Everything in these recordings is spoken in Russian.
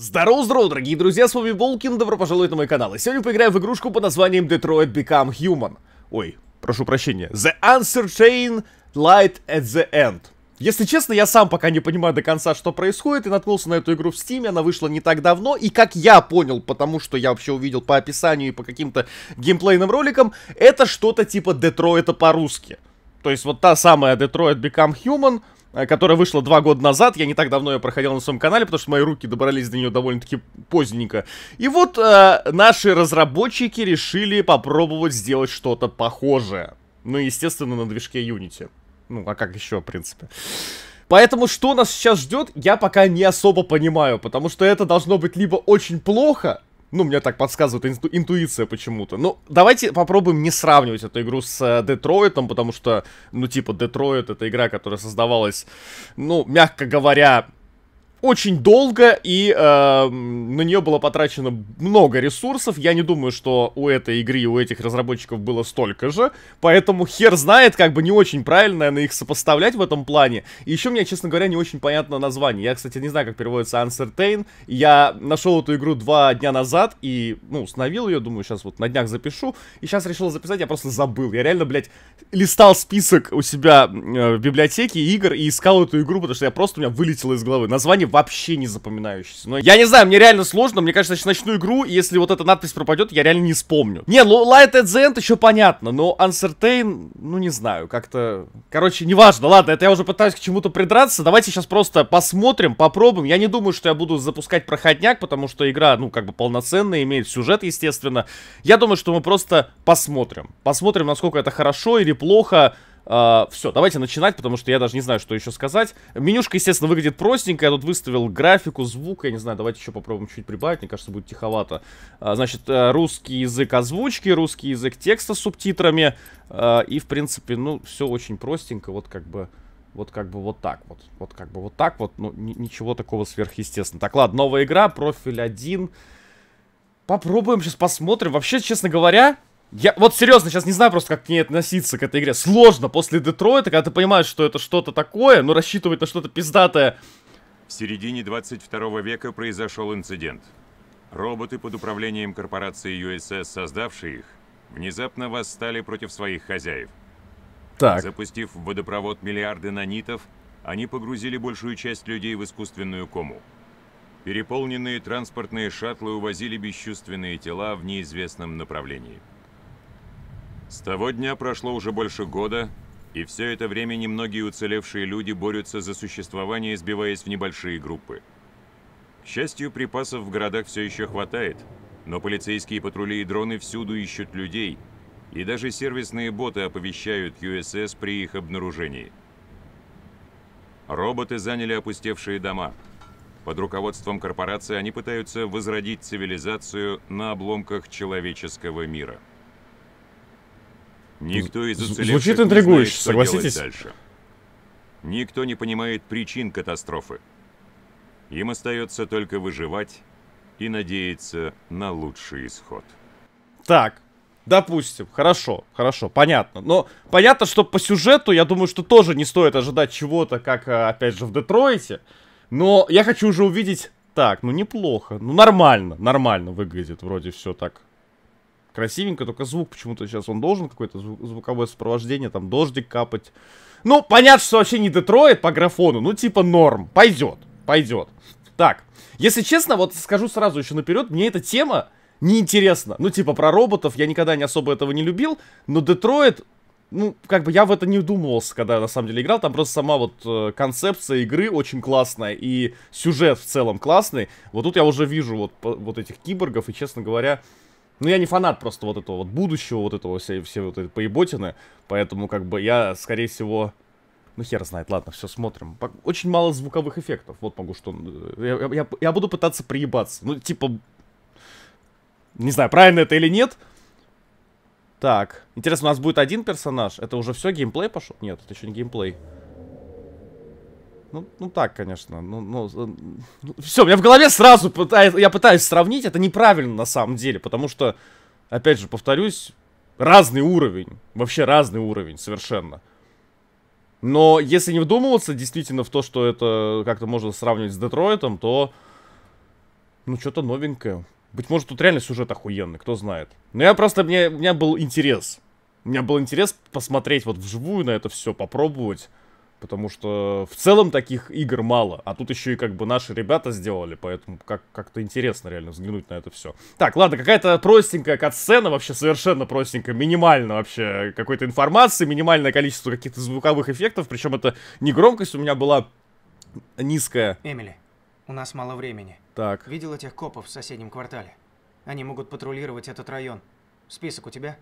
Здорово, здорово, дорогие друзья, с вами Волкин, добро пожаловать на мой канал. И сегодня поиграем в игрушку под названием Detroit Become Human. Ой, прошу прощения. The Answer Chain Light at the End. Если честно, я сам пока не понимаю до конца, что происходит, и наткнулся на эту игру в Steam, она вышла не так давно, и как я понял, потому что я вообще увидел по описанию и по каким-то геймплейным роликам, это что-то типа Детройта по-русски. То есть вот та самая Detroit Become Human, Э, которая вышла два года назад. Я не так давно ее проходил на своем канале, потому что мои руки добрались до нее довольно-таки поздненько. И вот э, наши разработчики решили попробовать сделать что-то похожее. Ну, естественно, на движке Unity. Ну, а как еще, в принципе. Поэтому что нас сейчас ждет, я пока не особо понимаю, потому что это должно быть либо очень плохо, ну, мне так подсказывает инту интуиция почему-то. Ну, давайте попробуем не сравнивать эту игру с э, Детройтом, потому что, ну, типа, Детройт — это игра, которая создавалась, ну, мягко говоря, очень долго, и э, на нее было потрачено много ресурсов. Я не думаю, что у этой игры и у этих разработчиков было столько же. Поэтому хер знает, как бы не очень правильно, на их сопоставлять в этом плане. И еще мне, честно говоря, не очень понятно название. Я, кстати, не знаю, как переводится Uncertain. Я нашел эту игру два дня назад и, ну, установил ее. Думаю, сейчас вот на днях запишу. И сейчас решил записать, я просто забыл. Я реально, блядь, листал список у себя э, в библиотеке игр и искал эту игру, потому что я просто у меня вылетело из головы. Название вообще не запоминающийся. Но я не знаю, мне реально сложно. Мне кажется, я начну игру, и если вот эта надпись пропадет, я реально не вспомню. Не, ну, Light at the End еще понятно, но Uncertain, ну не знаю, как-то... Короче, неважно, ладно, это я уже пытаюсь к чему-то придраться. Давайте сейчас просто посмотрим, попробуем. Я не думаю, что я буду запускать проходняк, потому что игра, ну, как бы полноценная, имеет сюжет, естественно. Я думаю, что мы просто посмотрим. Посмотрим, насколько это хорошо или плохо. А, все, давайте начинать, потому что я даже не знаю, что еще сказать. Менюшка, естественно, выглядит простенько. Я тут выставил графику, звук. Я не знаю, давайте еще попробуем чуть прибавить. Мне кажется, будет тиховато. Uh, значит, э, русский язык озвучки, русский язык текста с субтитрами. А, и, в принципе, ну, все очень простенько. Вот как бы... Вот как бы вот так вот. Вот как бы вот так вот. Ну, ничего такого сверхъестественного. Так, ладно, новая игра, профиль 1. Попробуем, сейчас посмотрим. Вообще, честно говоря, я вот серьезно сейчас не знаю просто, как к ней относиться, к этой игре. Сложно после Детройта, когда ты понимаешь, что это что-то такое, но рассчитывать на что-то пиздатое. В середине 22 века произошел инцидент. Роботы под управлением корпорации USS, создавшие их, внезапно восстали против своих хозяев. Так. Запустив в водопровод миллиарды нанитов, они погрузили большую часть людей в искусственную кому. Переполненные транспортные шаттлы увозили бесчувственные тела в неизвестном направлении. С того дня прошло уже больше года, и все это время немногие уцелевшие люди борются за существование, сбиваясь в небольшие группы. К счастью, припасов в городах все еще хватает, но полицейские патрули и дроны всюду ищут людей, и даже сервисные боты оповещают USS при их обнаружении. Роботы заняли опустевшие дома. Под руководством корпорации они пытаются возродить цивилизацию на обломках человеческого мира. Никто из Звучит интригующе, не знает, согласитесь. дальше. Никто не понимает причин катастрофы. Им остается только выживать и надеяться на лучший исход. Так, допустим, хорошо, хорошо, понятно. Но понятно, что по сюжету, я думаю, что тоже не стоит ожидать чего-то, как, а, опять же, в Детройте. Но я хочу уже увидеть... Так, ну неплохо, ну нормально, нормально выглядит, вроде все так красивенько, только звук почему-то сейчас он должен, какое-то звуковое сопровождение, там дождик капать. Ну, понятно, что вообще не Детройт по графону, ну типа норм, пойдет, пойдет. Так, если честно, вот скажу сразу еще наперед, мне эта тема неинтересна. Ну типа про роботов я никогда не особо этого не любил, но Детройт ну, как бы я в это не вдумывался, когда на самом деле играл. Там просто сама вот э, концепция игры очень классная, и сюжет в целом классный. Вот тут я уже вижу вот, по, вот этих киборгов, и, честно говоря, ну, я не фанат просто вот этого вот будущего, вот этого все, все вот этой поеботины. Поэтому, как бы, я, скорее всего... Ну, хер знает, ладно, все, смотрим. Очень мало звуковых эффектов. Вот могу что... Я, я, я буду пытаться приебаться. Ну, типа... Не знаю, правильно это или нет. Так. Интересно, у нас будет один персонаж? Это уже все, геймплей пошел? Нет, это еще не геймплей. Ну, ну так, конечно. Ну, ну, ну, все, у меня в голове сразу пытаюсь, я пытаюсь сравнить. Это неправильно на самом деле, потому что, опять же, повторюсь, разный уровень. Вообще разный уровень, совершенно. Но если не вдумываться действительно в то, что это как-то можно сравнивать с Детройтом, то... Ну, что-то новенькое. Быть может, тут реально сюжет охуенный, кто знает. Но я просто... Мне, у меня был интерес. У меня был интерес посмотреть вот вживую на это все, попробовать. Потому что в целом таких игр мало. А тут еще и как бы наши ребята сделали, поэтому как- как-то интересно реально взглянуть на это все. Так, ладно, какая-то простенькая катсцена, вообще совершенно простенькая, минимально вообще какой-то информации, минимальное количество каких-то звуковых эффектов. Причем это не громкость у меня была низкая. Эмили, у нас мало времени. Так. Видел этих копов в соседнем квартале? Они могут патрулировать этот район. Список у тебя?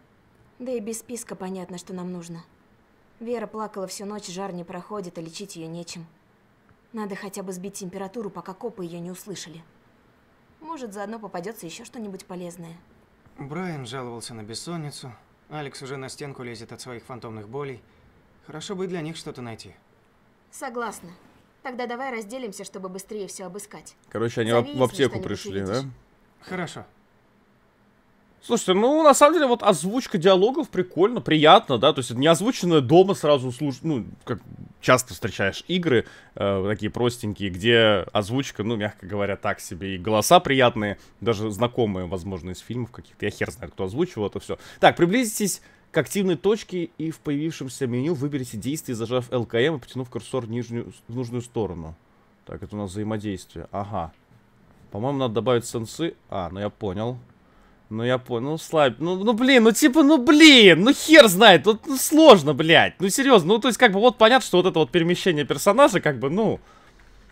Да и без списка понятно, что нам нужно. Вера плакала всю ночь, жар не проходит, а лечить ее нечем. Надо хотя бы сбить температуру, пока копы ее не услышали. Может, заодно попадется еще что-нибудь полезное. Брайан жаловался на бессонницу. Алекс уже на стенку лезет от своих фантомных болей. Хорошо бы для них что-то найти. Согласна. Тогда давай разделимся, чтобы быстрее все обыскать. Короче, они Зови, в аптеку пришли, да? Хорошо. Слушайте, ну, на самом деле, вот озвучка диалогов прикольно, приятно, да, то есть не озвученная дома сразу слушать, ну, как часто встречаешь игры э, такие простенькие, где озвучка, ну, мягко говоря, так себе, и голоса приятные, даже знакомые, возможно, из фильмов каких-то, я хер знает, кто озвучивал это все. Так, приблизитесь к активной точке и в появившемся меню выберите действие, зажав ЛКМ и потянув курсор в, нижнюю, в нужную сторону. Так, это у нас взаимодействие, ага. По-моему, надо добавить сенсы, а, ну я понял. Ну, я понял, ну, слабь. Ну, ну, блин, ну, типа, ну, блин, ну, хер знает, тут ну, сложно, блядь. Ну, серьезно, ну, то есть, как бы, вот понятно, что вот это вот перемещение персонажа, как бы, ну,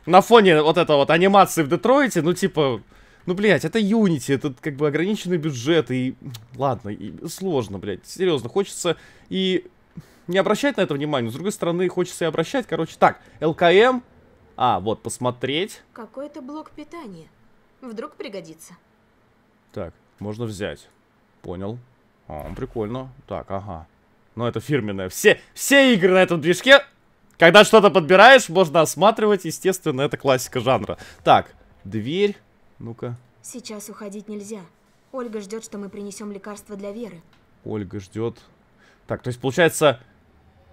на фоне вот этого вот анимации в Детройте, ну, типа, ну, блядь, это Unity, это, как бы, ограниченный бюджет, и, ладно, и сложно, блядь, серьезно, хочется и не обращать на это внимание, с другой стороны, хочется и обращать, короче, так, ЛКМ, а, вот, посмотреть. Какой-то блок питания, вдруг пригодится. Так, можно взять. Понял. А, прикольно. Так, ага. Но это фирменное. Все, все игры на этом движке, когда что-то подбираешь, можно осматривать. Естественно, это классика жанра. Так, дверь. Ну-ка. Сейчас уходить нельзя. Ольга ждет, что мы принесем лекарство для Веры. Ольга ждет. Так, то есть получается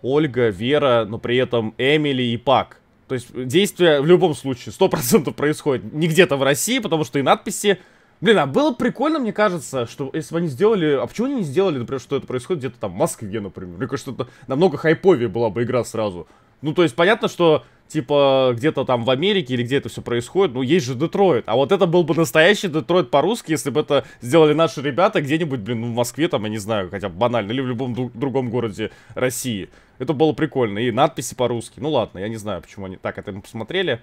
Ольга, Вера, но при этом Эмили и Пак. То есть действие в любом случае 100% происходит не где-то в России, потому что и надписи Блин, а было прикольно, мне кажется, что если бы они сделали... А почему они не сделали, например, что это происходит где-то там в Москве, например? Мне кажется, это намного хайповее была бы игра сразу. Ну, то есть, понятно, что, типа, где-то там в Америке или где это все происходит, ну, есть же Детройт. А вот это был бы настоящий Детройт по-русски, если бы это сделали наши ребята где-нибудь, блин, ну, в Москве, там, я не знаю, хотя бы банально, или в любом другом городе России. Это было прикольно. И надписи по-русски. Ну, ладно, я не знаю, почему они... Так, это мы посмотрели.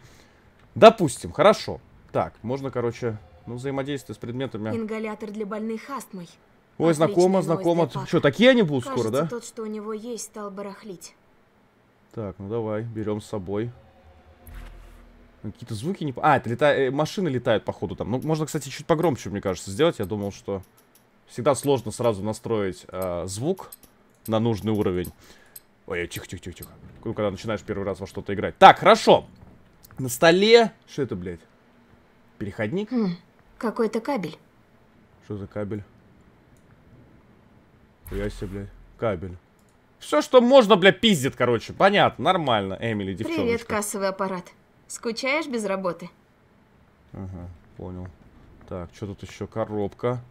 Допустим, хорошо. Так, можно, короче... Ну, взаимодействие с предметами. Ингалятор для больных астмой. Ой, знакомо, знакомо. Что, такие они будут Кажется, скоро, да? тот, что у него есть, стал барахлить. Так, ну давай, берем с собой. Ну, какие-то звуки не... А, это лета... Э, машины летают, походу, там. Ну, можно, кстати, чуть погромче, мне кажется, сделать. Я думал, что всегда сложно сразу настроить э, звук на нужный уровень. Ой, тихо-тихо-тихо-тихо. когда начинаешь первый раз во что-то играть. Так, хорошо. На столе... Что это, блядь? Переходник? Хм. Какой-то кабель. Что за кабель? Я себе, блядь, кабель. Все, что можно, бля, пиздит, короче. Понятно, нормально, Эмили, девчоночка. Привет, кассовый аппарат. Скучаешь без работы? Ага, понял. Так, что тут еще? Коробка.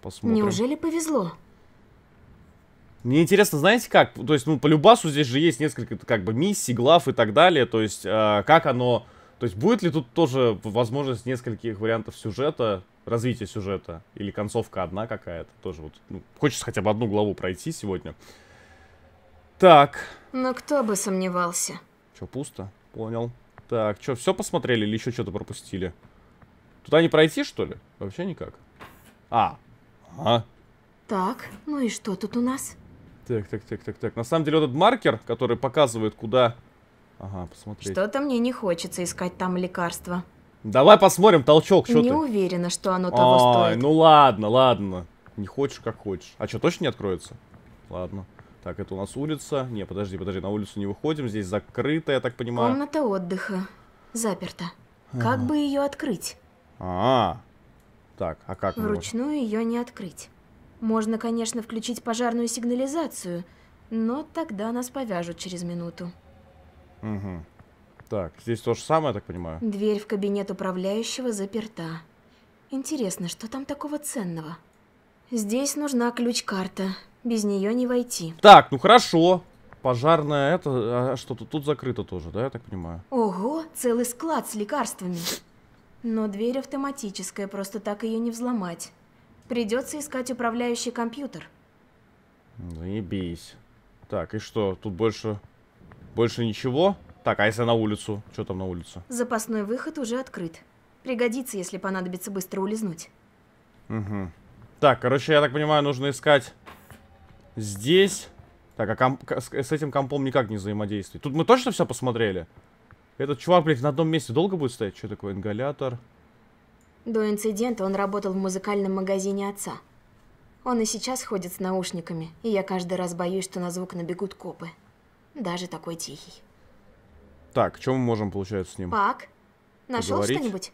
Посмотрим. Неужели повезло? Мне интересно, знаете как? То есть, ну, по Любасу здесь же есть несколько, как бы, миссий, глав и так далее. То есть, э, как оно то есть будет ли тут тоже возможность нескольких вариантов сюжета, развития сюжета, или концовка одна какая-то тоже вот. Ну, хочется хотя бы одну главу пройти сегодня. Так. Но кто бы сомневался. Что, пусто? Понял. Так, что, все посмотрели или еще что-то пропустили? Туда не пройти, что ли? Вообще никак. А. Ага. Так, ну и что тут у нас? Так, так, так, так, так. На самом деле вот этот маркер, который показывает, куда Ага, посмотреть. Что-то мне не хочется искать там лекарства. Давай посмотрим, толчок, что Не уверена, что оно того а, стоит. ну ладно, ладно. Не хочешь, как хочешь. А что, точно не откроется? Ладно. Так, это у нас улица. Не, подожди, подожди, на улицу не выходим. Здесь закрыто, я так понимаю. Комната отдыха. Заперта. А. Как бы ее открыть? А, -а, а, так, а как? Вручную ее не открыть. Можно, конечно, включить пожарную сигнализацию, но тогда нас повяжут через минуту. Угу. Так, здесь то же самое, я так понимаю? Дверь в кабинет управляющего заперта. Интересно, что там такого ценного? Здесь нужна ключ-карта. Без нее не войти. Так, ну хорошо. Пожарная это... А что-то тут закрыто тоже, да, я так понимаю? Ого, целый склад с лекарствами. Но дверь автоматическая, просто так ее не взломать. Придется искать управляющий компьютер. Заебись. Так, и что, тут больше больше ничего. Так, а если на улицу? Что там на улицу? Запасной выход уже открыт. Пригодится, если понадобится быстро улизнуть. Угу. Так, короче, я так понимаю, нужно искать здесь. Так, а комп с, этим компом никак не взаимодействует. Тут мы точно все посмотрели? Этот чувак, блядь, на одном месте долго будет стоять? Что такое ингалятор? До инцидента он работал в музыкальном магазине отца. Он и сейчас ходит с наушниками, и я каждый раз боюсь, что на звук набегут копы даже такой тихий. Так, что мы можем, получается, с ним? Пак, нашел что-нибудь?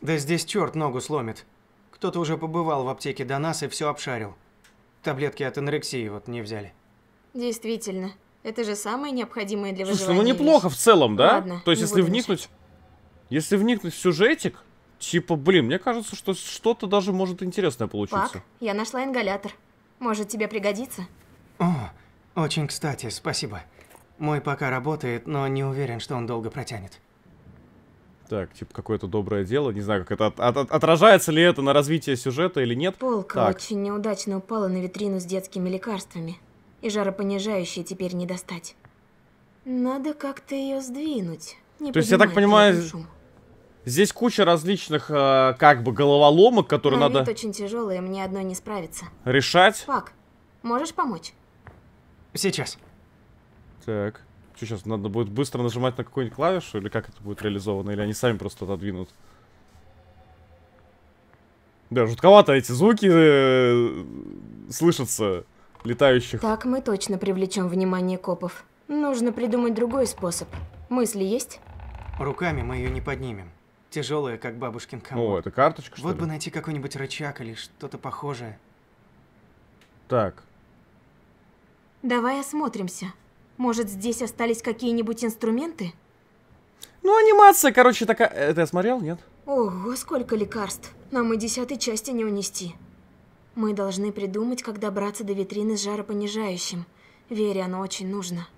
Да здесь черт ногу сломит. Кто-то уже побывал в аптеке до нас и все обшарил. Таблетки от анорексии вот не взяли. Действительно. Это же самое необходимое для Слушай, ну выживания. Слушай, ну неплохо вещь. в целом, да? Ладно, То есть, если вникнуть... Мешать. Если вникнуть в сюжетик, типа, блин, мне кажется, что что-то даже может интересное получиться. Пак, я нашла ингалятор. Может, тебе пригодится? О, очень кстати, спасибо. Мой пока работает, но не уверен, что он долго протянет. Так, типа какое-то доброе дело. Не знаю, как это от, от, отражается ли это на развитии сюжета или нет. Полка так. очень неудачно упала на витрину с детскими лекарствами. И жаропонижающие теперь не достать. Надо как-то ее сдвинуть. Не То есть, я так понимаю, шум. здесь куча различных, э, как бы, головоломок, которые На надо... очень тяжелые, мне одной не справиться. Решать? Пак, можешь помочь? Сейчас. Так. Что сейчас, надо будет быстро нажимать на какую-нибудь клавишу? Или как это будет реализовано? Или они сами просто отодвинут? Да, жутковато эти звуки э, слышатся летающих. Так мы точно привлечем внимание копов. Нужно придумать другой способ. Мысли есть? Руками мы ее не поднимем. Тяжелая, как бабушкин комод. О, это карточка, что Вот ли? бы найти какой-нибудь рычаг или что-то похожее. Так, Давай осмотримся. Может, здесь остались какие-нибудь инструменты? Ну, анимация, короче, такая... Это я смотрел, нет? Ого, сколько лекарств. Нам и десятой части не унести. Мы должны придумать, как добраться до витрины с жаропонижающим. Вере оно очень нужно.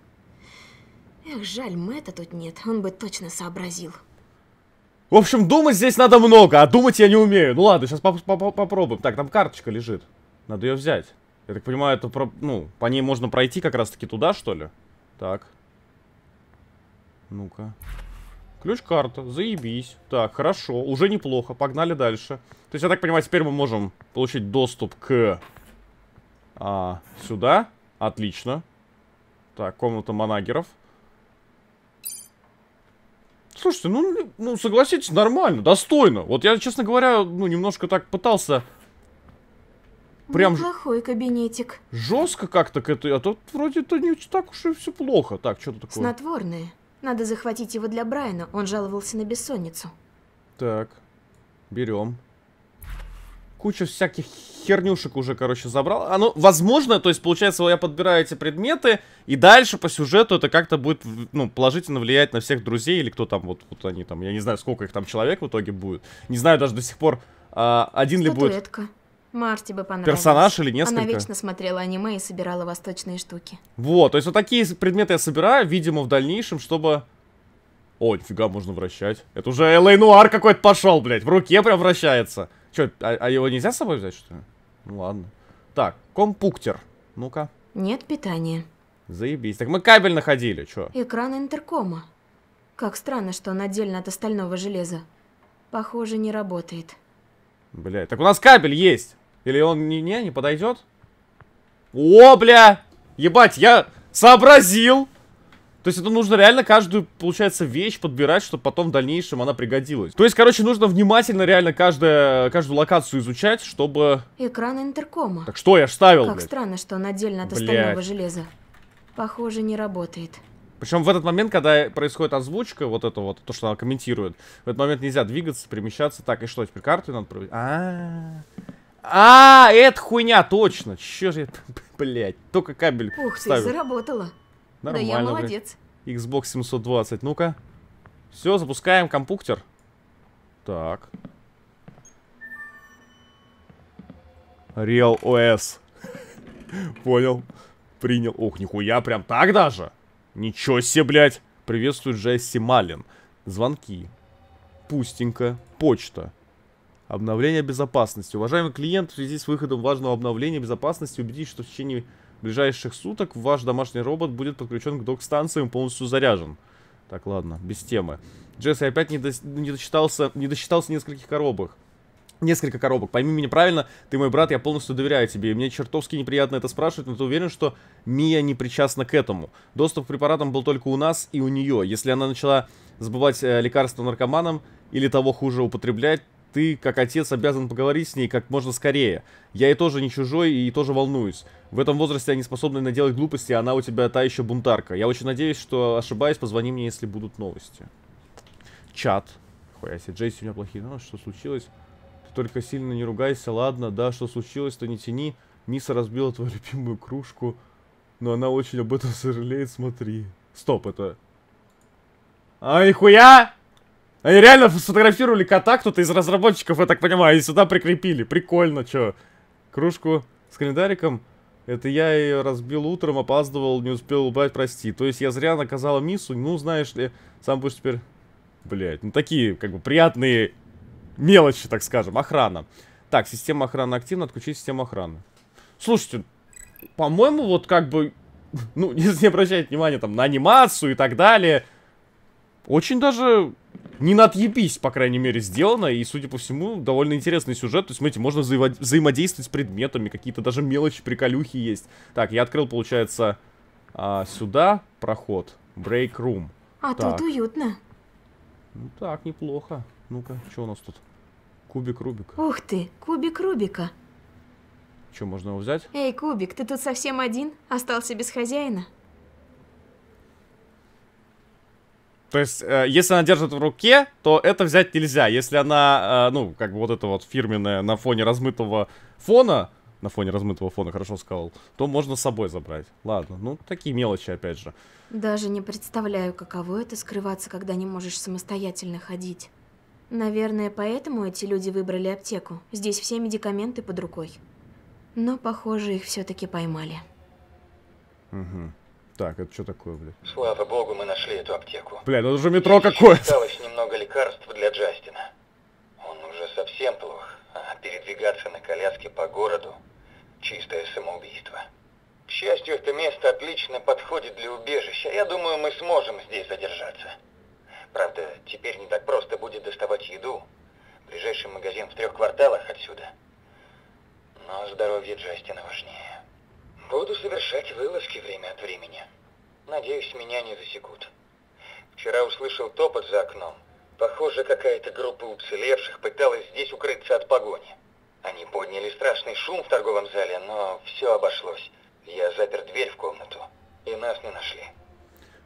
Эх, жаль, Мэтта тут нет. Он бы точно сообразил. В общем, думать здесь надо много, а думать я не умею. Ну ладно, сейчас поп поп попробуем. Так, там карточка лежит. Надо ее взять. Я так понимаю, это про... Ну, по ней можно пройти как раз-таки туда, что ли? Так. Ну-ка. Ключ-карта, заебись. Так, хорошо, уже неплохо, погнали дальше. То есть, я так понимаю, теперь мы можем получить доступ к... А, сюда. Отлично. Так, комната манагеров. Слушайте, ну, ну согласитесь, нормально, достойно. Вот я, честно говоря, ну, немножко так пытался ну, прям Неплохой кабинетик. Жестко как-то к этой, а тут вроде то не так уж и все плохо. Так, что-то такое. Снотворное. Надо захватить его для Брайана, он жаловался на бессонницу. Так, берем. Куча всяких хернюшек уже, короче, забрал. Оно, возможно, то есть, получается, я подбираю эти предметы, и дальше по сюжету это как-то будет, ну, положительно влиять на всех друзей, или кто там, вот, вот они там, я не знаю, сколько их там человек в итоге будет. Не знаю даже до сих пор, а, один Статуэтка. ли будет... Марти бы понравилось. Персонаж или несколько? Она вечно смотрела аниме и собирала восточные штуки. Вот, то есть вот такие предметы я собираю, видимо, в дальнейшем, чтобы... О, нифига, можно вращать. Это уже Элэй а Нуар какой-то пошел, блядь. В руке прям вращается. Че, а, а его нельзя с собой взять, что ли? Ну ладно. Так, компуктер. Ну-ка. Нет питания. Заебись. Так мы кабель находили, чё? Экран интеркома. Как странно, что он отдельно от остального железа. Похоже, не работает. Блядь, так у нас кабель есть. Или он не, не, не подойдет? О, бля! Ебать, я сообразил! То есть это нужно реально каждую, получается, вещь подбирать, чтобы потом в дальнейшем она пригодилась. То есть, короче, нужно внимательно реально каждое, каждую локацию изучать, чтобы... Экран интеркома. Так что я ж ставил, Как блядь? странно, что он отдельно от блядь. остального железа. Похоже, не работает. Причем в этот момент, когда происходит озвучка, вот это вот, то, что она комментирует, в этот момент нельзя двигаться, перемещаться. Так, и что, теперь карту надо проводить? А, -а, -а. А, это хуйня, точно. Че же это, блядь, только кабель Ух ставил. ты, заработала. Нормально, да я молодец. Xbox 720, ну-ка. Все, запускаем компьютер. Так. Real OS. Понял. Принял. Ох, нихуя, прям так даже. Ничего себе, блядь. Приветствую Джесси Малин. Звонки. Пустенько. Почта. Обновление безопасности. Уважаемый клиент, в связи с выходом важного обновления безопасности, убедитесь, что в течение ближайших суток ваш домашний робот будет подключен к док станции и полностью заряжен. Так, ладно, без темы. Джесси опять не, до... не, досчитался, не досчитался нескольких коробок. Несколько коробок. Пойми меня правильно, ты мой брат, я полностью доверяю тебе. И мне чертовски неприятно это спрашивать, но ты уверен, что Мия не причастна к этому. Доступ к препаратам был только у нас и у нее. Если она начала сбывать э, лекарства наркоманам или того хуже употреблять, ты, как отец, обязан поговорить с ней как можно скорее. Я и тоже не чужой и тоже волнуюсь. В этом возрасте они способны наделать глупости, а она у тебя та еще бунтарка. Я очень надеюсь, что ошибаюсь, позвони мне, если будут новости. Чат. Хуя себе, Джейси у меня плохие ну что случилось? Ты только сильно не ругайся, ладно, да, что случилось, то не тяни. Миса разбила твою любимую кружку, но она очень об этом сожалеет, смотри. Стоп, это... Ай, хуя! Они реально сфотографировали кота, кто-то из разработчиков, я так понимаю, и сюда прикрепили. Прикольно, чё. Кружку с календариком. Это я ее разбил утром, опаздывал, не успел убрать, прости. То есть я зря наказала Мису, ну, знаешь ли, сам будешь теперь... Блять, ну такие, как бы, приятные мелочи, так скажем, охрана. Так, система охраны активна, отключить систему охраны. Слушайте, по-моему, вот как бы, ну, не, не обращать внимания там на анимацию и так далее. Очень даже не надъебись, по крайней мере, сделано. И, судя по всему, довольно интересный сюжет. То есть, смотрите, можно взаимо взаимодействовать с предметами. Какие-то даже мелочи, приколюхи есть. Так, я открыл, получается, а, сюда проход. Break room. А так. тут уютно. Ну так, неплохо. Ну-ка, что у нас тут? Кубик Рубика. Ух ты, кубик Рубика. Что, можно его взять? Эй, кубик, ты тут совсем один? Остался без хозяина? То есть, э, если она держит в руке, то это взять нельзя. Если она, э, ну, как бы вот это вот фирменное на фоне размытого фона, на фоне размытого фона, хорошо сказал, то можно с собой забрать. Ладно, ну, такие мелочи, опять же. Даже не представляю, каково это скрываться, когда не можешь самостоятельно ходить. Наверное, поэтому эти люди выбрали аптеку. Здесь все медикаменты под рукой. Но, похоже, их все-таки поймали. Угу. Так, это что такое, блядь? Слава богу, мы нашли эту аптеку. Блядь, ну это же метро какое-то. Осталось немного лекарств для Джастина. Он уже совсем плох, а передвигаться на коляске по городу – чистое самоубийство. К счастью, это место отлично подходит для убежища. Я думаю, мы сможем здесь задержаться. Правда, теперь не так просто будет доставать еду. Ближайший магазин в трех кварталах отсюда. Но здоровье Джастина важнее. Буду совершать вылазки время от времени. Надеюсь, меня не засекут. Вчера услышал топот за окном. Похоже, какая-то группа уцелевших пыталась здесь укрыться от погони. Они подняли страшный шум в торговом зале, но все обошлось. Я запер дверь в комнату, и нас не нашли.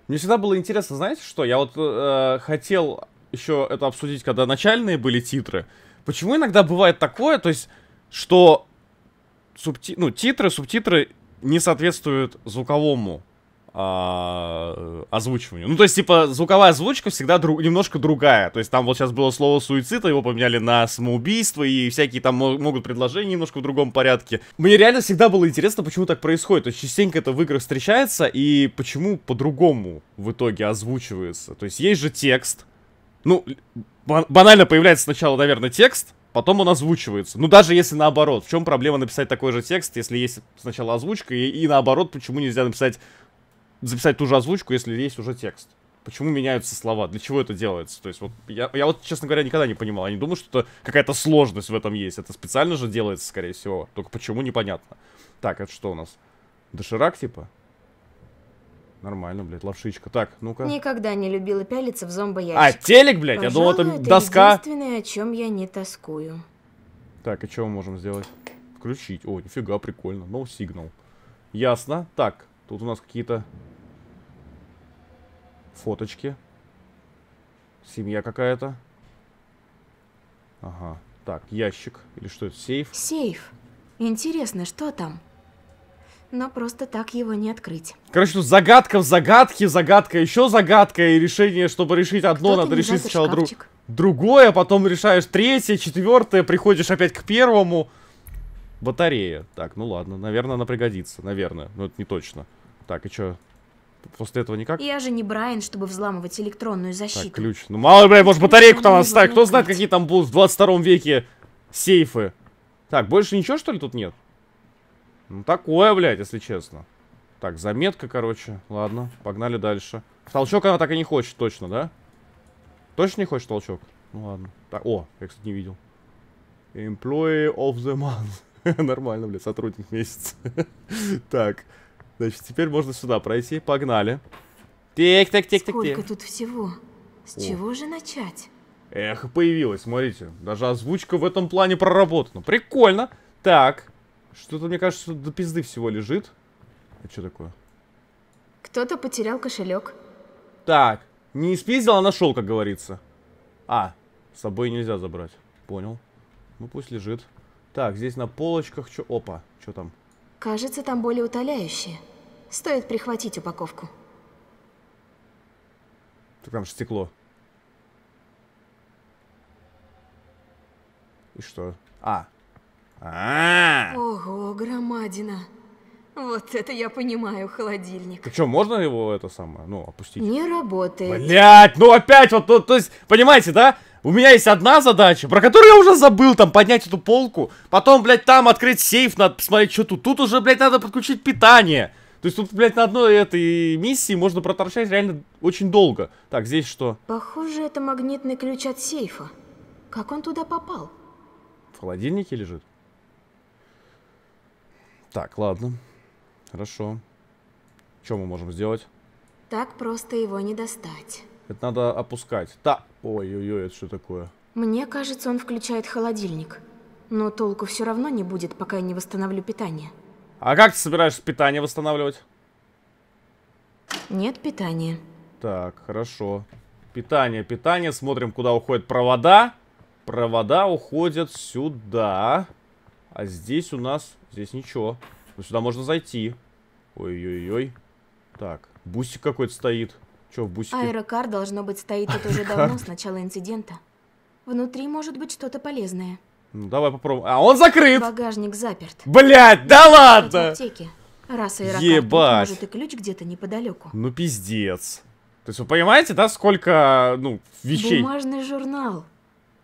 Мне всегда было интересно, знаете что? Я вот э, хотел еще это обсудить, когда начальные были титры. Почему иногда бывает такое, то есть, что субти... ну, титры, субтитры не соответствует звуковому а, озвучиванию. Ну, то есть, типа, звуковая озвучка всегда дру немножко другая. То есть, там вот сейчас было слово суицид, его поменяли на самоубийство, и всякие там могут предложения немножко в другом порядке. Мне реально всегда было интересно, почему так происходит. То есть, частенько это в играх встречается, и почему по-другому в итоге озвучивается. То есть, есть же текст. Ну, банально появляется сначала, наверное, текст, потом он озвучивается. Ну, даже если наоборот. В чем проблема написать такой же текст, если есть сначала озвучка, и, и наоборот, почему нельзя написать, записать ту же озвучку, если есть уже текст? Почему меняются слова? Для чего это делается? То есть, вот я, я вот, честно говоря, никогда не понимал. Я не думаю, что какая-то сложность в этом есть. Это специально же делается, скорее всего. Только почему непонятно. Так, это что у нас? Доширак, типа? Нормально, блядь, лапшичка. Так, ну-ка. Никогда не любила пялиться в зомбоящик. А, телек, блядь? Пожалуй, я думал, это, это доска. единственное, о чем я не тоскую. Так, и что мы можем сделать? Включить. О, нифига, прикольно. No signal. Ясно. Так, тут у нас какие-то фоточки. Семья какая-то. Ага. Так, ящик. Или что это? Сейф? Сейф. Интересно, что там? но просто так его не открыть. Короче, тут загадка в загадке, загадка еще загадка, и решение, чтобы решить одно, надо решить сначала друг, другое, потом решаешь третье, четвертое, приходишь опять к первому. Батарея. Так, ну ладно, наверное, она пригодится, наверное, но это не точно. Так, и что? После этого никак? Я же не Брайан, чтобы взламывать электронную защиту. Так, ключ. Ну мало ли, может батарейку там оставить. Кто знает, какие там будут в 22 веке сейфы. Так, больше ничего, что ли, тут нет? Ну, такое, блядь, если честно. Так, заметка, короче. Ладно, погнали дальше. Толчок она так и не хочет, точно, да? Точно не хочет толчок? Ну, ладно. Так, о, я, кстати, не видел. Employee of the month. Нормально, блядь, сотрудник месяца. так, значит, теперь можно сюда пройти. Погнали. Тик, так, тик, так, Сколько тут всего? С о. чего же начать? Эхо появилось, смотрите. Даже озвучка в этом плане проработана. Прикольно. Так, что-то, мне кажется, до пизды всего лежит. А что такое? Кто-то потерял кошелек. Так, не испиздил, а нашел, как говорится. А, с собой нельзя забрать. Понял. Ну пусть лежит. Так, здесь на полочках что... Опа, что там? Кажется, там более утоляющие. Стоит прихватить упаковку. Так там же стекло. И что? А, а, -а, а Ого, громадина. Вот это я понимаю, холодильник. Ты что, можно его это самое, ну, опустить? Не работает. Блять, ну опять вот, ну, то есть, понимаете, да? У меня есть одна задача, про которую я уже забыл, там, поднять эту полку. Потом, блядь, там открыть сейф, надо посмотреть, что тут. Тут уже, блядь, надо подключить питание. То есть тут, блядь, на одной этой миссии можно проторчать реально очень долго. Так, здесь что? Похоже, это магнитный ключ от сейфа. Как он туда попал? В холодильнике лежит? Так, ладно. Хорошо. Что мы можем сделать? Так просто его не достать. Это надо опускать. Так, Ой-ой-ой, это что такое? Мне кажется, он включает холодильник. Но толку все равно не будет, пока я не восстановлю питание. А как ты собираешься питание восстанавливать? Нет питания. Так, хорошо. Питание, питание. Смотрим, куда уходят провода. Провода уходят сюда. А здесь у нас... Здесь ничего. Но ну, сюда можно зайти. Ой-ой-ой. Так, бусик какой-то стоит. Че в бусике? Аэрокар, должно быть, стоит тут уже давно, с начала инцидента. Внутри может быть что-то полезное. Ну, давай попробуем. А он закрыт! Багажник заперт. Блять, да ладно! Раз аэрокар Ебать. может и ключ где-то неподалеку. Ну пиздец. То есть вы понимаете, да, сколько, ну, вещей? Бумажный журнал.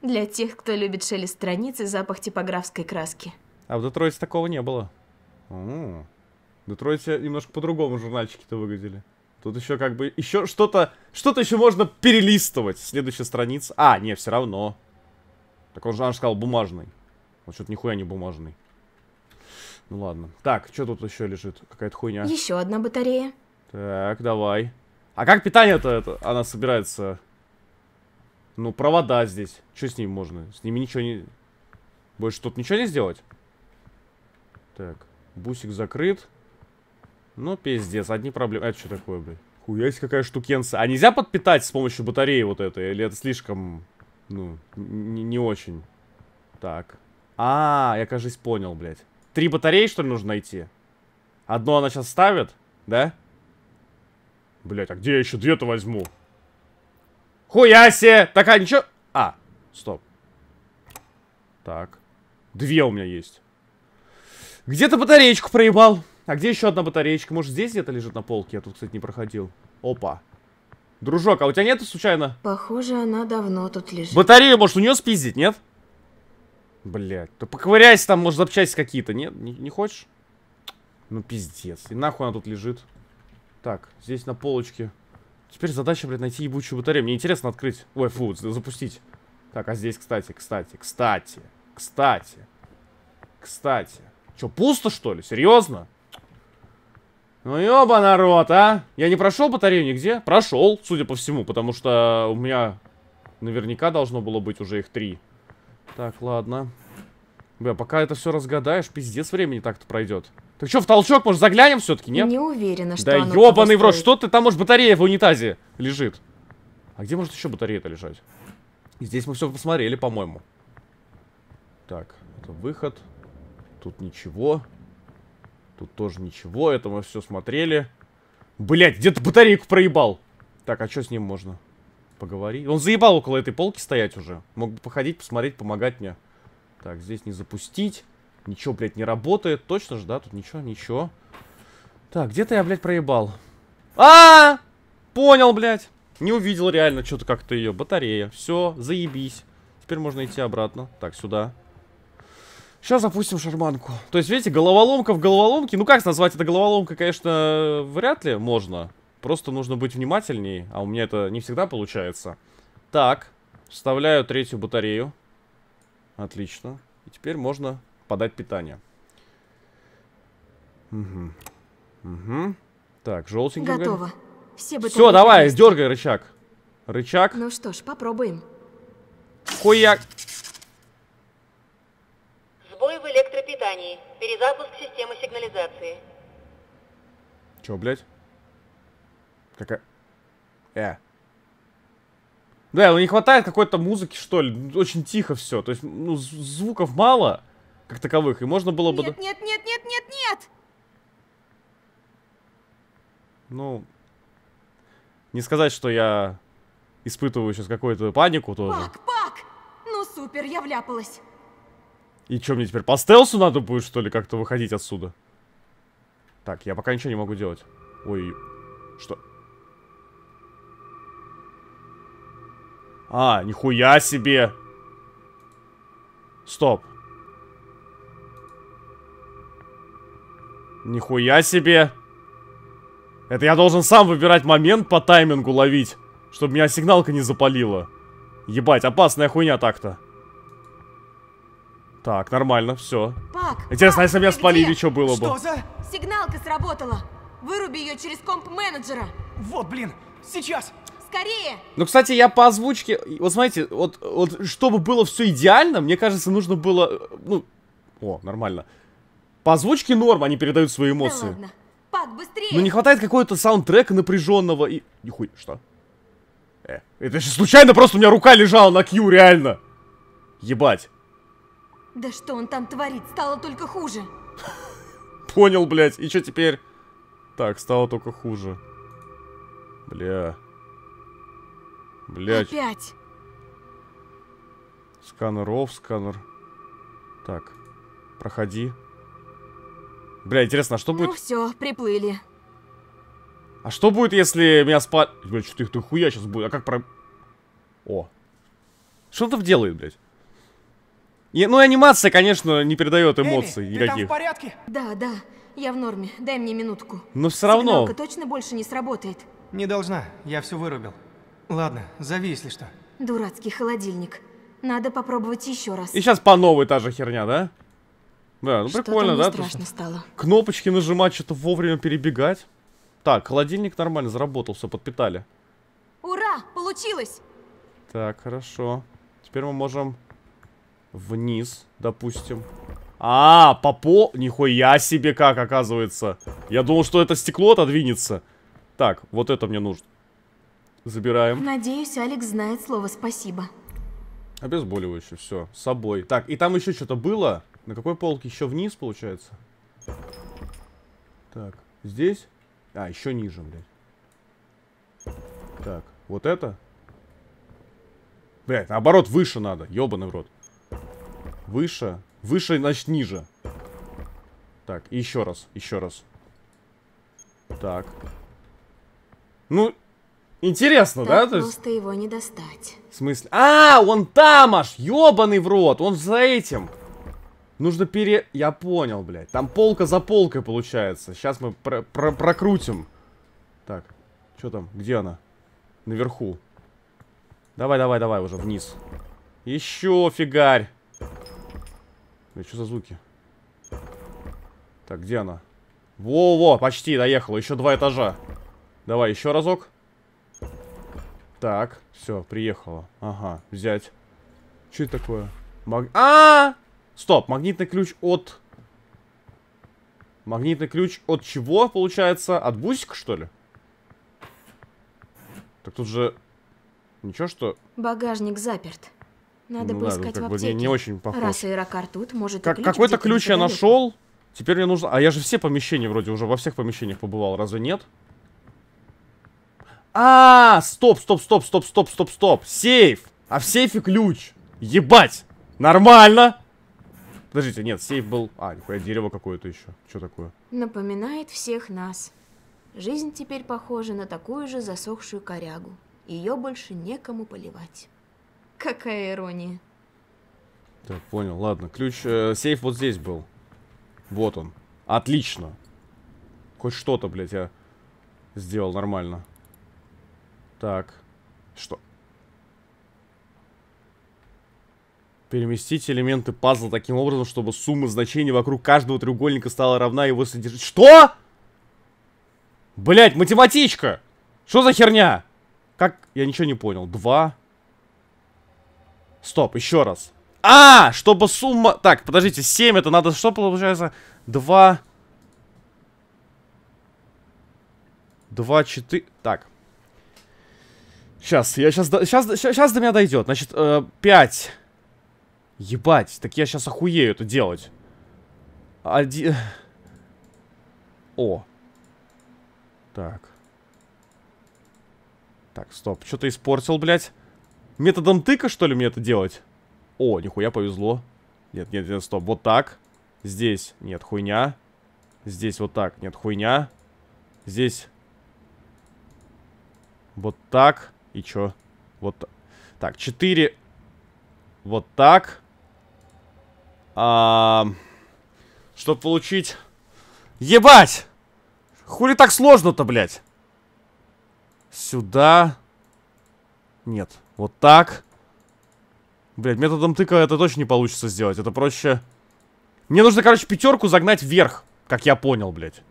Для тех, кто любит шелест страниц и запах типографской краски. А в Детройте такого не было. О В Детройте немножко по-другому журнальчики-то выглядели. Тут еще как бы еще что-то... Что-то еще можно перелистывать. Следующая страница. А, не, все равно. Так он же, он же сказал, бумажный. Вот что-то нихуя не бумажный. Ну ладно. Так, что тут еще лежит? Какая-то хуйня. Еще одна батарея. Так, давай. А как питание-то это? Она собирается... Ну, провода здесь. Что с ними можно? С ними ничего не... Больше тут ничего не сделать? Так, бусик закрыт. Ну, пиздец, одни проблемы. А это что такое, блядь? Хуясь какая штукенция. А нельзя подпитать с помощью батареи вот этой? Или это слишком, ну, не, очень? Так. А, я, кажется, понял, блядь. Три батареи, что ли, нужно найти? Одну она сейчас ставит, да? Блядь, а где я еще две-то возьму? Хуясе! Такая ничего... А, стоп. Так. Две у меня есть. Где-то батареечку проебал. А где еще одна батареечка? Может, здесь где-то лежит на полке? Я тут, кстати, не проходил. Опа. Дружок, а у тебя нету случайно? Похоже, она давно тут лежит. Батарею, может, у нее спиздить, нет? Блять, то поковыряйся там, может, запчасти какие-то, нет? Не, не хочешь? Ну, пиздец. И нахуй она тут лежит. Так, здесь на полочке. Теперь задача, блядь, найти ебучую батарею. Мне интересно открыть. Ой, фу, запустить. Так, а здесь, кстати, кстати, кстати, кстати, кстати. Че, пусто что ли? Серьезно? Ну ёба народ, а? Я не прошел батарею нигде? Прошел, судя по всему, потому что у меня наверняка должно было быть уже их три. Так, ладно. Бля, пока это все разгадаешь, пиздец времени так-то пройдет. Так что, в толчок, может, заглянем все-таки, нет? Не уверена, что Да ебаный в рот, что ты там, может, батарея в унитазе лежит? А где может еще батарея-то лежать? Здесь мы все посмотрели, по-моему. Так, это выход. Тут ничего. Тут тоже ничего. Это мы все смотрели. Блять, где-то батарейку проебал. Так, а что с ним можно? Поговори. Он заебал около этой полки стоять уже. Мог бы походить, посмотреть, помогать мне. Так, здесь не запустить. Ничего, блядь, не работает. Точно же, да? Тут ничего, ничего. Так, где-то я, блядь, проебал. А, -а, а Понял, блядь. Не увидел реально что-то как-то ее. Батарея. Все, заебись. Теперь можно идти обратно. Так, сюда. Сейчас запустим шарманку. То есть, видите, головоломка в головоломке. Ну, как назвать это головоломка, конечно, вряд ли можно. Просто нужно быть внимательней, а у меня это не всегда получается. Так, вставляю третью батарею. Отлично. И теперь можно подать питание. Угу. Угу. Так, желтенький. Готово. Все батареи. Все, давай, есть. дергай рычаг. Рычаг. Ну что ж, попробуем. Хуяк на питании. Перезапуск системы сигнализации. Чё, блядь? Какая... Э. Да, ну не хватает какой-то музыки, что ли. Очень тихо все. То есть, ну, звуков мало, как таковых. И можно было бы... Нет, нет, нет, нет, нет, нет! Ну... Не сказать, что я испытываю сейчас какую-то панику тоже. Пак, пак! Ну супер, я вляпалась. И что, мне теперь по стелсу надо будет, что ли, как-то выходить отсюда? Так, я пока ничего не могу делать. Ой, что? А, нихуя себе! Стоп. Нихуя себе! Это я должен сам выбирать момент по таймингу ловить, чтобы меня сигналка не запалила. Ебать, опасная хуйня так-то. Так, нормально, все. Пак, Интересно, а Пак, если меня спалили, где? что было бы? Что за... Сигналка сработала. Выруби ее через комп менеджера. Вот, блин, сейчас. Скорее. Ну, кстати, я по озвучке... Вот смотрите, вот, вот чтобы было все идеально, мне кажется, нужно было... Ну, о, нормально. По озвучке норм они передают свои эмоции. Да ладно. Пак, быстрее. Но ну, не хватает какого-то саундтрека напряженного и... Нихуя, что? Э, это же случайно просто у меня рука лежала на Q, реально. Ебать. Да что он там творит? Стало только хуже. Понял, блядь. И что теперь? Так, стало только хуже. Бля. Блядь. Опять. Сканер офф, сканер. Так. Проходи. Бля, интересно, а что ну будет? Ну все, приплыли. А что будет, если меня спа... Блядь, что ты, ты хуя сейчас будет? А как про... О. Что он там делает, блядь? И, ну, анимация, конечно, не передает эмоций Эми, никаких. Ты там в порядке? Да, да, я в норме. Дай мне минутку. Но ну, все равно. Сигналка точно больше не сработает. Не должна, я все вырубил. Ладно, зови, если что. Дурацкий холодильник. Надо попробовать еще раз. И сейчас по новой та же херня, да? Да, ну прикольно, да? Страшно стало. Кнопочки нажимать, что-то вовремя перебегать. Так, холодильник нормально заработал, все подпитали. Ура, получилось! Так, хорошо. Теперь мы можем Вниз, допустим. А, по пол... Нихуя себе как, оказывается. Я думал, что это стекло отодвинется. Так, вот это мне нужно. Забираем. Надеюсь, Алекс знает слово «спасибо». Обезболивающее, все, с собой. Так, и там еще что-то было. На какой полке? Еще вниз, получается? Так, здесь? А, еще ниже, блядь. Так, вот это? Блядь, наоборот, выше надо, ебаный в рот. Выше. Выше, значит, ниже. Так, еще раз, еще раз. Так. Ну, интересно, так да? просто есть... его не достать. В смысле? А, он там аж, ёбаный в рот, он за этим. Нужно пере... Я понял, блядь. Там полка за полкой получается. Сейчас мы про про прокрутим. Так, что там? Где она? Наверху. Давай, давай, давай уже вниз. Еще фигарь. Блин, а что за звуки? Так, где она? Во-во, почти доехала. Еще два этажа. Давай, еще разок. Так, все, приехала. Ага, взять. Что это такое? Маг... А, -а, а Стоп, магнитный ключ от... Магнитный ключ от чего, получается? От бусика, что ли? Так тут же... Ничего, что... Багажник заперт. Надо ну, поискать да, в аптеке. Бы, не, не очень похож. Раз Иракар тут, может, как, Какой-то ключ я нашел. Теперь мне нужно... А я же все помещения вроде уже во всех помещениях побывал, разве нет? А, -а, -а стоп, стоп, стоп, стоп, стоп, стоп, стоп. Сейф. А в сейфе ключ. Ебать. Нормально. Подождите, нет, сейф был... А, нихуя дерево какое-то еще. Что такое? Напоминает всех нас. Жизнь теперь похожа на такую же засохшую корягу. Ее больше некому поливать. Какая ирония. Так, понял. Ладно, ключ... Э, сейф вот здесь был. Вот он. Отлично. Хоть что-то, блядь, я сделал нормально. Так. Что? Переместить элементы пазла таким образом, чтобы сумма значений вокруг каждого треугольника стала равна его содержанию. Что? Блять, математичка! Что за херня? Как? Я ничего не понял. Два... Стоп, еще раз. А, чтобы сумма... Так, подождите, 7 это надо... Что получается? 2... 2, 4... Так. Сейчас, я сейчас... Сейчас, сейчас до меня дойдет. Значит, э, 5. Ебать, так я сейчас охуею это делать. Один... О. Так. Так, стоп. Что-то испортил, блядь. Методом тыка, что ли, мне это делать? О, нихуя повезло. Нет, нет, нет, стоп. Вот так. Здесь, нет, хуйня. Здесь вот так, нет, хуйня. Здесь. Вот так. И чё? Вот так. Так, 4. Вот так. А... Чтоб получить... Ебать! Хули так сложно-то, блядь? Сюда... Нет. Вот так. Блять, методом тыка это точно не получится сделать. Это проще... Мне нужно, короче, пятерку загнать вверх. Как я понял, блядь.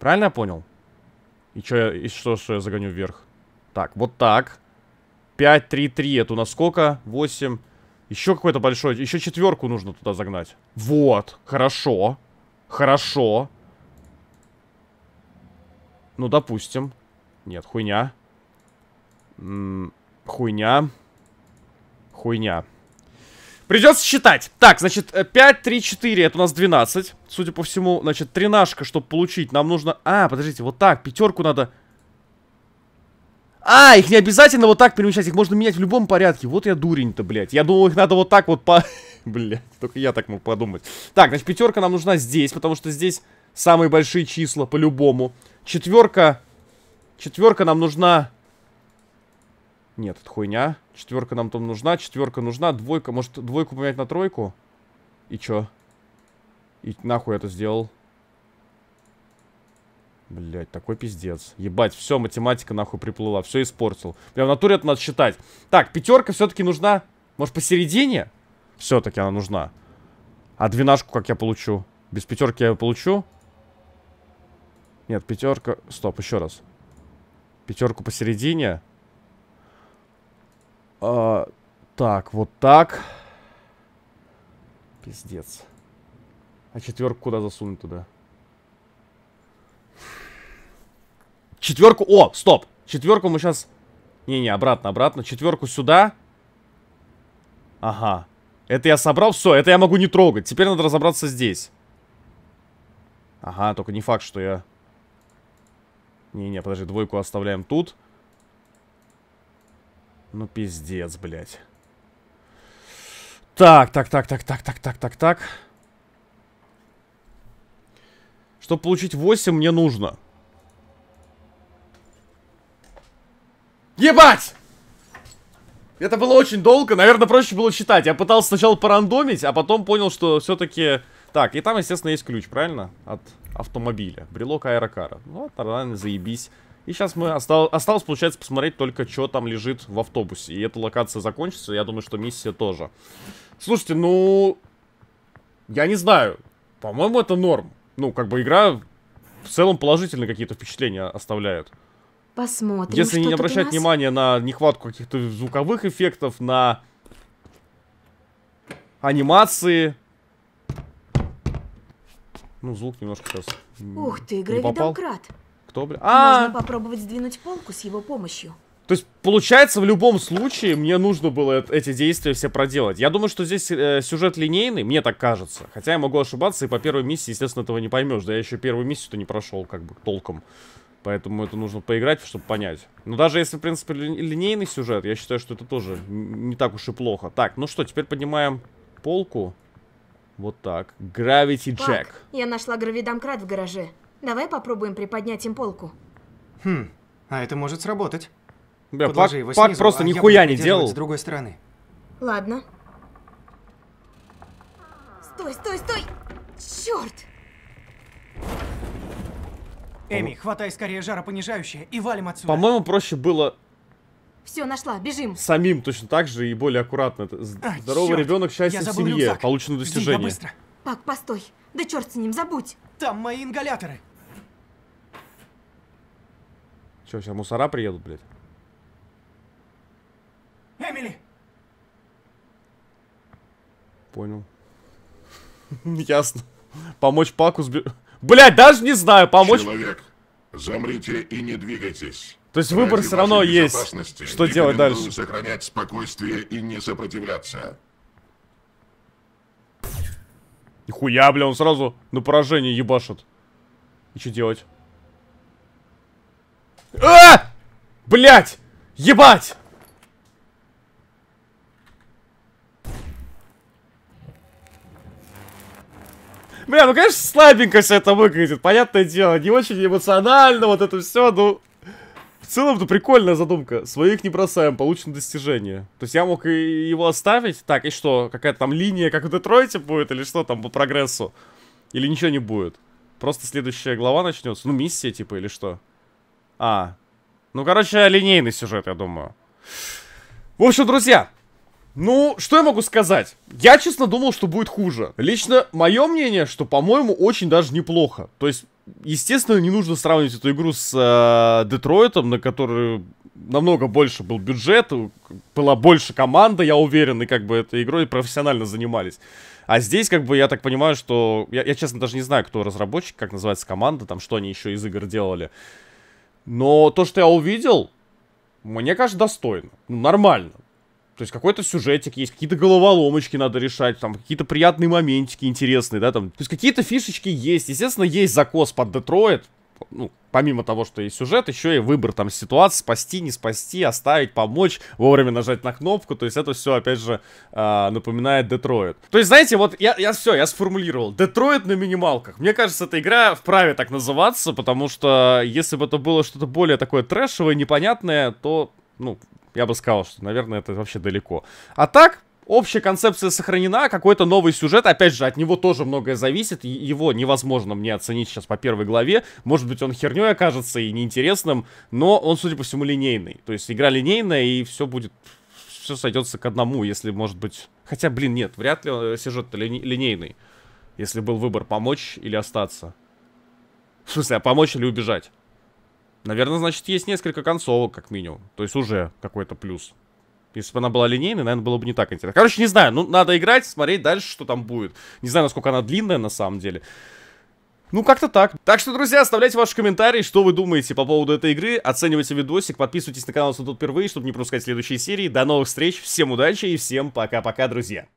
Правильно я понял? И что, я, и что, что я загоню вверх? Так, вот так. 5, 3, 3. Это у нас сколько? 8. Еще какой-то большой. Еще четверку нужно туда загнать. Вот. Хорошо. Хорошо. Ну, допустим. Нет, хуйня хуйня. Хуйня. Придется считать. Так, значит, 5, 3, 4, это у нас 12. Судя по всему, значит, тренажка, чтобы получить, нам нужно... А, подождите, вот так, пятерку надо... А, их не обязательно вот так перемещать, их можно менять в любом порядке. Вот я дурень-то, блядь. Я думал, их надо вот так вот по... блядь, только я так мог подумать. Так, значит, пятерка нам нужна здесь, потому что здесь самые большие числа по-любому. Четверка... Четверка нам нужна нет, это хуйня. Четверка нам там нужна, четверка нужна, двойка. Может, двойку поменять на тройку? И чё? И нахуй это сделал? Блять, такой пиздец. Ебать, все, математика нахуй приплыла, все испортил. Бля, в натуре это надо считать. Так, пятерка все-таки нужна. Может, посередине? Все-таки она нужна. А двенашку как я получу? Без пятерки я получу? Нет, пятерка... Стоп, еще раз. Пятерку посередине. А, так, вот так. Пиздец. А четверку куда засунуть туда? Четверку... О, стоп! Четверку мы сейчас... Не-не, обратно, обратно. Четверку сюда. Ага. Это я собрал. Все, это я могу не трогать. Теперь надо разобраться здесь. Ага, только не факт, что я... Не-не, подожди, двойку оставляем Тут. Ну, пиздец, блядь. Так, так, так, так, так, так, так, так, так. Чтобы получить 8, мне нужно. Ебать! Это было очень долго, наверное, проще было считать. Я пытался сначала порандомить, а потом понял, что все-таки... Так, и там, естественно, есть ключ, правильно? От автомобиля. Брелок аэрокара. Ну, тогда, заебись. И сейчас мы остал... осталось, получается, посмотреть только, что там лежит в автобусе. И эта локация закончится, я думаю, что миссия тоже. Слушайте, ну... Я не знаю. По-моему, это норм. Ну, как бы игра в целом положительно какие-то впечатления оставляет. Посмотрим, Если не обращать нас... внимания на нехватку каких-то звуковых эффектов, на анимации... Ну, звук немножко сейчас Ух ты, гравидомкрат! Не попал. Кто, блин? А, Можно попробовать сдвинуть полку с его помощью. То есть, получается, в любом случае, мне нужно было эти действия все проделать. Я думаю, что здесь э, сюжет линейный, мне так кажется. Хотя я могу ошибаться, и по первой миссии, естественно, этого не поймешь. Да я еще первую миссию-то не прошел, как бы, толком. Поэтому это нужно поиграть, чтобы понять. Но даже если, в принципе, ли линейный сюжет, я считаю, что это тоже не так уж и плохо. Так, ну что, теперь поднимаем полку. Вот так. Gravity Jack. Пак, я нашла гравидомкрат в гараже. Давай попробуем приподнять им полку. Хм, а это может сработать. Бля, Подложи Пак, его снизу, Пак просто а нихуя не делал. С другой стороны. Ладно. Стой, стой, стой! Черт! Эми, хватай скорее жаропонижающее и валим отсюда. По-моему, проще было... Все, нашла, бежим. Самим точно так же и более аккуратно. А, здоровый а, ребенок, счастье в семье. Рюкзак. Получено достижение. быстро. Пак, постой. Да черт с ним, забудь. Там мои ингаляторы. Че, сейчас мусора приедут, блядь? Эмили! Понял. Ясно. Помочь Паку сбер... Блядь, даже не знаю, помочь... Человек, замрите и не двигайтесь. То есть выбор Ради все равно есть. Что делать дальше? Сохранять спокойствие и не сопротивляться. Нихуя, бля, он сразу на поражение ебашит. И что делать? А! Э! Блять! Ебать! Бля, ну конечно слабенько все это выглядит, понятное дело, не очень эмоционально, вот это все, ну... В целом-то ну, прикольная задумка. Своих не бросаем, получим достижение. То есть я мог и его оставить. Так, и что? Какая-то там линия, как в Детройте будет, или что там по прогрессу? Или ничего не будет? Просто следующая глава начнется? Ну, миссия типа, или что? А, ну, короче, линейный сюжет, я думаю. В общем, друзья, ну, что я могу сказать? Я, честно, думал, что будет хуже. Лично мое мнение, что, по-моему, очень даже неплохо. То есть, естественно, не нужно сравнивать эту игру с э, Детройтом, на которую намного больше был бюджет, была больше команда, я уверен, и как бы этой игрой профессионально занимались. А здесь, как бы, я так понимаю, что... Я, я честно, даже не знаю, кто разработчик, как называется команда, там, что они еще из игр делали. Но то, что я увидел, мне кажется, достойно. Ну, нормально. То есть какой-то сюжетик есть, какие-то головоломочки надо решать, там какие-то приятные моментики интересные, да, там. То есть какие-то фишечки есть. Естественно, есть закос под Детройт, ну, помимо того, что есть сюжет, еще и выбор там ситуации, спасти, не спасти, оставить, помочь, вовремя нажать на кнопку, то есть это все, опять же, э, напоминает Детройт. То есть, знаете, вот я, я все, я сформулировал, Детройт на минималках. Мне кажется, эта игра вправе так называться, потому что если бы это было что-то более такое трэшевое, непонятное, то, ну, я бы сказал, что, наверное, это вообще далеко. А так, общая концепция сохранена, какой-то новый сюжет, опять же, от него тоже многое зависит, его невозможно мне оценить сейчас по первой главе, может быть, он херней окажется и неинтересным, но он, судя по всему, линейный, то есть игра линейная, и все будет, все сойдется к одному, если, может быть, хотя, блин, нет, вряд ли э, сюжет ли... линейный, если был выбор, помочь или остаться. В смысле, а помочь или убежать? Наверное, значит, есть несколько концовок, как минимум. То есть уже какой-то плюс. Если бы она была линейной, наверное, было бы не так интересно. Короче, не знаю. Ну, надо играть, смотреть дальше, что там будет. Не знаю, насколько она длинная на самом деле. Ну, как-то так. Так что, друзья, оставляйте ваши комментарии, что вы думаете по поводу этой игры. Оценивайте видосик, подписывайтесь на канал, если тут впервые, чтобы не пропускать следующие серии. До новых встреч, всем удачи и всем пока-пока, друзья.